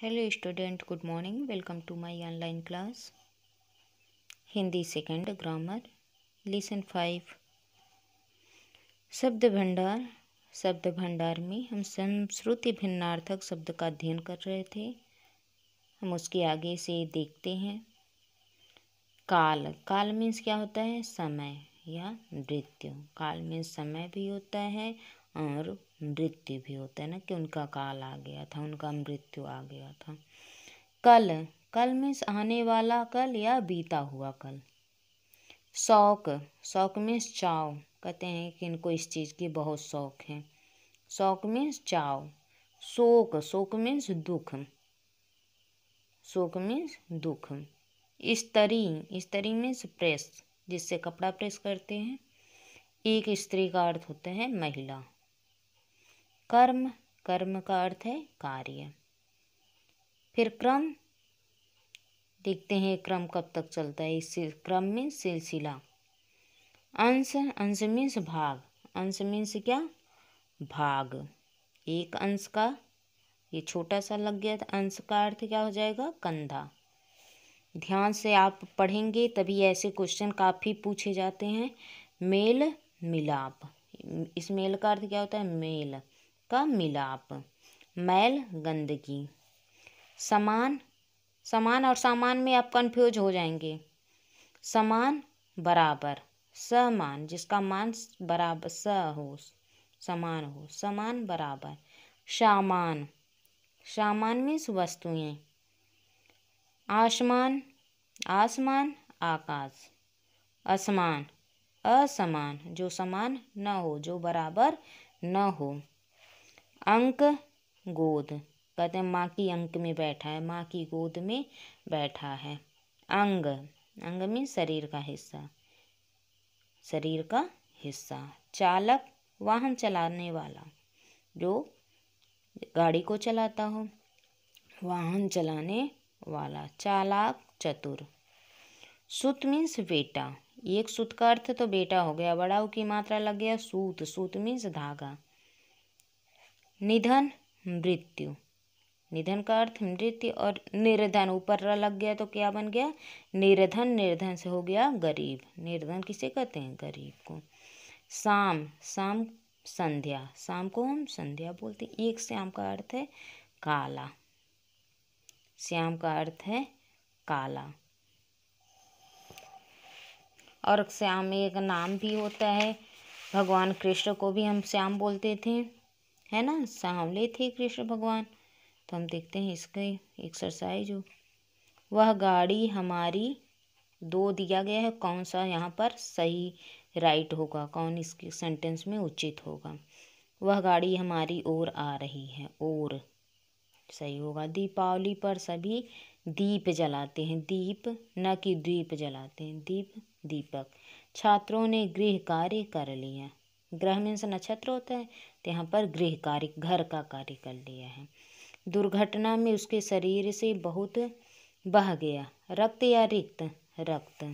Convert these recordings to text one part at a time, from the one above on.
hello student good morning welcome to my online class Hindi second grammar lesson five शब्द भंडार शब्द भंडार में हम संस्कृति भिन्नार्थक शब्द का अध्ययन कर रहे थे हम उसके आगे से देखते हैं काल काल मीन्स क्या होता है समय या मृत्यु काल मीन्स समय भी होता है और मृत्यु भी होता है ना कि उनका काल आ गया था उनका मृत्यु आ गया था कल कल मीन्स आने वाला कल या बीता हुआ कल शौक शौक मीन्स चाव कहते हैं कि इनको इस चीज़ की बहुत शौक है शौक मीन्स चाव शोक शोक मीन्स दुख शोक मीन्स दुख स्त्री इस्तरी मीन्स प्रेस जिससे कपड़ा प्रेस करते हैं एक स्त्री का अर्थ होता है महिला कर्म कर्म का अर्थ है कार्य फिर क्रम देखते हैं क्रम कब तक चलता है इस क्रम में सिलसिला अंश अंश मीन्स भाग अंश मीन्स क्या भाग एक अंश का ये छोटा सा लग गया था अंश का अर्थ क्या हो जाएगा कंधा ध्यान से आप पढ़ेंगे तभी ऐसे क्वेश्चन काफ़ी पूछे जाते हैं मेल मिलाप इस मेल का अर्थ क्या होता है मेल का मिलाप मैल गंदगी समान समान और सामान में आप कन्फ्यूज हो जाएंगे समान बराबर समान जिसका मान बराबर स हो समान हो समान बराबर सामान सामान मीन्स वस्तुएं आसमान आसमान आकाश असमान असमान जो समान न हो जो बराबर न हो अंक गोद कहते हैं माँ की अंक में बैठा है माँ की गोद में बैठा है अंग अंग में शरीर का हिस्सा शरीर का हिस्सा चालक वाहन चलाने वाला जो गाड़ी को चलाता हो वाहन चलाने वाला चालाक चतुर सुत मीन्स बेटा एक सुत का अर्थ तो बेटा हो गया बड़ाऊ की मात्रा लग गया सूत सूत मीन्स धागा निधन मृत्यु निधन का अर्थ मृत्यु और निर्धन ऊपर लग गया तो क्या बन गया निर्धन निर्धन से हो गया गरीब निर्धन किसे कहते हैं गरीब को शाम शाम संध्या शाम को हम संध्या बोलते हैं एक श्याम का अर्थ है काला श्याम का अर्थ है काला और श्याम एक नाम भी होता है भगवान कृष्ण को भी हम श्याम बोलते थे है ना सांवले थे कृष्ण भगवान तो हम देखते हैं इसके एक्सरसाइज वह गाड़ी हमारी दो दिया गया है कौन सा यहाँ पर सही राइट होगा कौन इसके सेंटेंस में उचित होगा वह गाड़ी हमारी ओर आ रही है और सही होगा दीपावली पर सभी दीप जलाते हैं दीप न कि द्वीप जलाते हैं दीप दीपक छात्रों ने गृह कार्य कर लिया ग्रह मीन्स नक्षत्र होते हैं तो यहाँ पर गृह कार्य घर का कार्य कर लिया है दुर्घटना में उसके शरीर से बहुत बह गया रक्त या रिक्त रक्त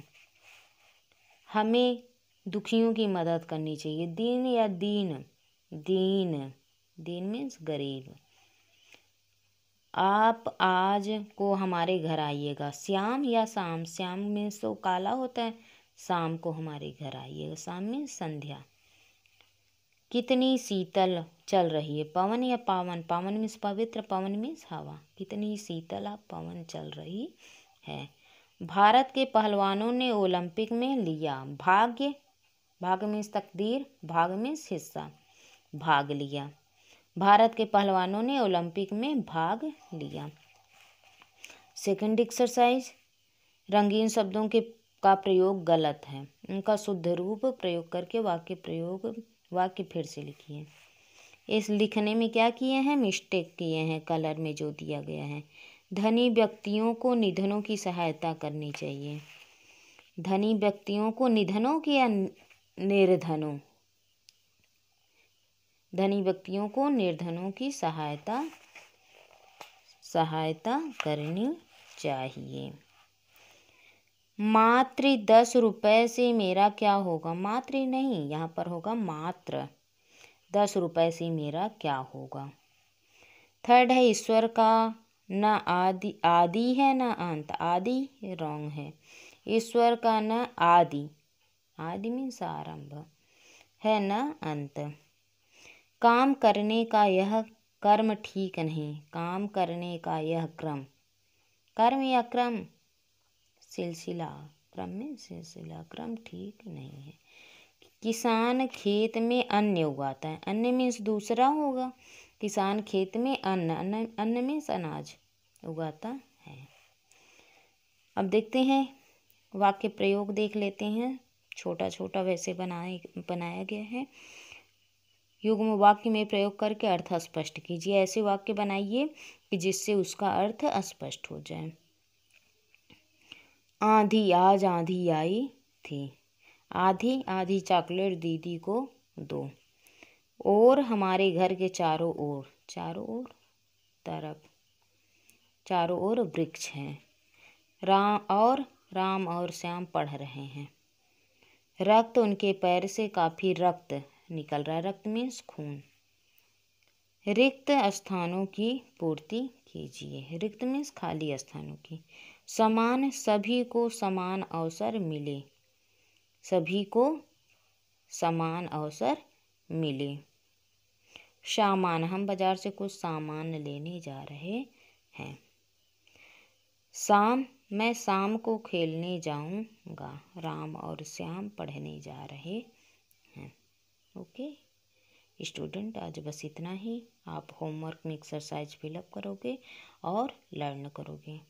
हमें दुखियों की मदद करनी चाहिए दीन या दीन दीन दीन मीन्स गरीब आप आज को हमारे घर आइएगा श्याम या शाम श्याम मीन्स तो काला होता है शाम को हमारे घर आइएगा शाम मीन्स संध्या कितनी शीतल चल रही है पवन या पावन पावन मीन्स पवित्र पवन मीन्स हवा कितनी शीतल पवन चल रही है भारत के पहलवानों ने ओलंपिक में लिया भाग्य भाग मीन्स तकदीर भाग मीन्स हिस्सा भाग लिया भारत के पहलवानों ने ओलंपिक में भाग लिया सेकंड एक्सरसाइज रंगीन शब्दों के का प्रयोग गलत है उनका शुद्ध रूप प्रयोग करके वाक्य प्रयोग वाक्य फिर से लिखिए इस लिखने में क्या किए हैं मिस्टेक किए हैं कलर में जो दिया गया है धनी व्यक्तियों को निधनों की सहायता करनी चाहिए धनी व्यक्तियों को निधनों की या निर्धनों धनी व्यक्तियों को निर्धनों की सहायता सहायता करनी चाहिए मात्र दस रुपये से मेरा क्या होगा मात्र नहीं यहाँ पर होगा मात्र दस रुपये से मेरा क्या होगा थर्ड है ईश्वर का न आदि आदि है न अंत आदि रॉन्ग है ईश्वर का न आदि आदि मीन्स आरंभ है न अंत काम करने का यह कर्म ठीक नहीं काम करने का यह क्रम कर्म या क्रम सिलसिला क्रम में सिलसिला क्रम ठीक नहीं है किसान खेत में अन्य उगाता है अन्य मीन्स दूसरा होगा किसान खेत में अन्न अन्न अन्न मीन्स अनाज उगाता है अब देखते हैं वाक्य प्रयोग देख लेते हैं छोटा छोटा वैसे बनाए बनाया गया है युग्म वाक्य में प्रयोग करके अर्थ स्पष्ट कीजिए ऐसे वाक्य बनाइए कि जिससे उसका अर्थ स्पष्ट हो जाए आधी आज आंधी आई थी आधी आधी चॉकलेट दीदी को दो और हमारे घर के चारों ओर चारों ओर तरफ चारों ओर वृक्ष हैं राम और राम और श्याम पढ़ रहे हैं रक्त उनके पैर से काफ़ी रक्त निकल रहा है रक्त मीन्स खून रिक्त स्थानों की पूर्ति कीजिए रिक्त मीन्स खाली स्थानों की समान सभी को समान अवसर मिले सभी को समान अवसर मिले सामान हम बाज़ार से कुछ सामान लेने जा रहे हैं शाम मैं शाम को खेलने जाऊंगा राम और श्याम पढ़ने जा रहे हैं ओके स्टूडेंट आज बस इतना ही आप होमवर्क में एक्सरसाइज फिलअप करोगे और लर्न करोगे